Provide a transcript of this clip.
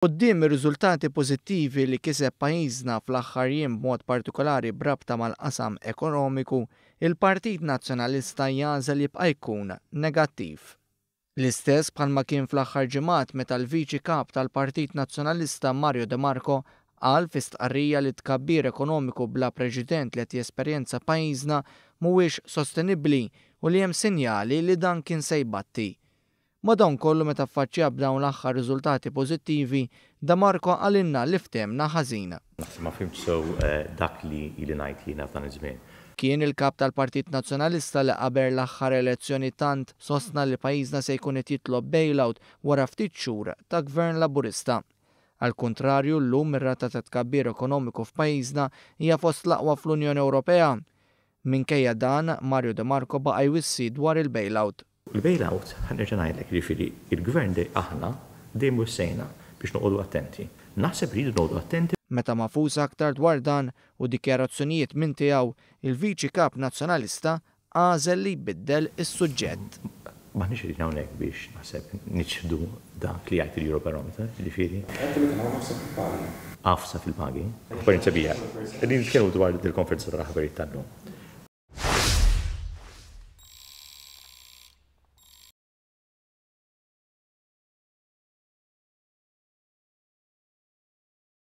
Quddiem ir-riżultati pożittivi li kiseb pajjiżna fl-aħħar jiem b'mod partikolari brabta mal-qasam ekonomiku, il-Partit Nazzjonalista jażel bqa' jkun negattiv. L-istess bħalma kien fl-aħħar ġimgħat meta l-Viċi Kap tal-Partit Nazzjonalista Mario De Marco għal fi stqarrija li tkabbir ekonomiku bla preġident li qed jesperjenza pajjiżna mhuwiex sostenibbli u li hemm sinjali li dan kien se jbatti. Madon kollu meta faċċja b'dawn l-aħħar riżultati pożittivi, da Marko għalinna li ftemna ħażina. Ma fimt so eh, dak li ili ngħid jiena f'dan iż-żmien. Kien il-kap tal-Partit Nazzjonalista li qaber l-aħħar elezzjoni tant sostna li pajjiżna se jkun qed jitlob bailout wara ftit xhur ta' gvern laburista. Al kontrarju l-lum ir-rata ta' tkabbir ekonomiku f'pajjiżna hija fost laqwa fl-Unjoni Ewropea. Minkejja dan, Mario De Marco baqa' jwissi dwar il-bailout. Il-bailout, ħanirġa ngħidlek jiġifieri il-gvern dej aħna s sejna biex noqogħdu attenti. Naħseb li noqogħdu attenti. Meta mafus aktar dwar dan u dikjarazzjonijiet minn tiegħu il-Viċi Kap Nazzjonalista għażel li jbiddel is-suġġett. Ma nix li hawnhekk biex naħseb niċħdu dak li jgħid il-Eurobarometer, jiġifieri. Għafsa fil-pagi. Għafsa fil-pagi. Għafsa fil-pagi. Għafsa fil-pagi. Għafsa fil-pagi. Għafsa fil-pagi. Għafsa fil-pagi.